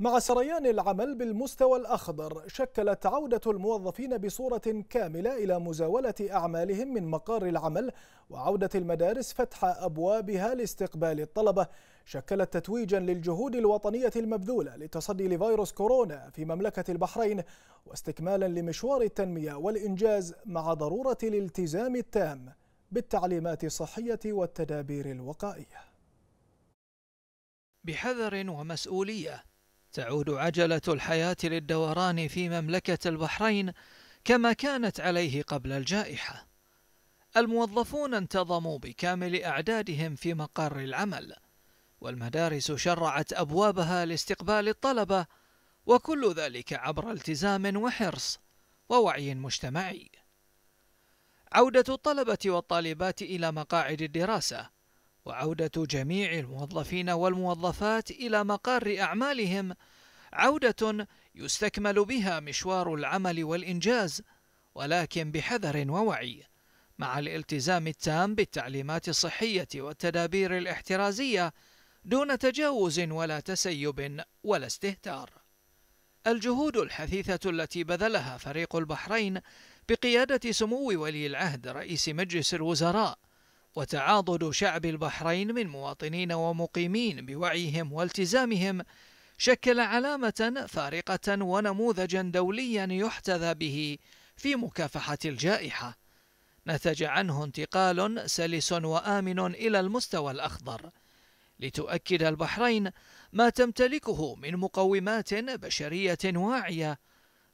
مع سريان العمل بالمستوى الأخضر شكلت عودة الموظفين بصورة كاملة إلى مزاولة أعمالهم من مقار العمل وعودة المدارس فتح أبوابها لاستقبال الطلبة شكلت تتويجا للجهود الوطنية المبذولة للتصدي لفيروس كورونا في مملكة البحرين واستكمالا لمشوار التنمية والإنجاز مع ضرورة الالتزام التام بالتعليمات الصحية والتدابير الوقائية بحذر ومسؤولية تعود عجلة الحياة للدوران في مملكة البحرين كما كانت عليه قبل الجائحة الموظفون انتظموا بكامل أعدادهم في مقر العمل والمدارس شرعت أبوابها لاستقبال الطلبة وكل ذلك عبر التزام وحرص ووعي مجتمعي عودة الطلبة والطالبات إلى مقاعد الدراسة وعودة جميع الموظفين والموظفات إلى مقر أعمالهم عودة يستكمل بها مشوار العمل والإنجاز ولكن بحذر ووعي مع الالتزام التام بالتعليمات الصحية والتدابير الاحترازية دون تجاوز ولا تسيب ولا استهتار. الجهود الحثيثة التي بذلها فريق البحرين بقيادة سمو ولي العهد رئيس مجلس الوزراء وتعاضد شعب البحرين من مواطنين ومقيمين بوعيهم والتزامهم شكل علامة فارقة ونموذجا دوليا يحتذى به في مكافحة الجائحة نتج عنه انتقال سلس وآمن إلى المستوى الأخضر لتؤكد البحرين ما تمتلكه من مقومات بشرية واعية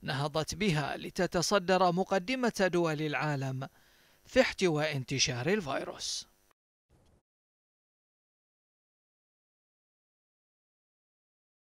نهضت بها لتتصدر مقدمة دول العالم في احتواء انتشار الفيروس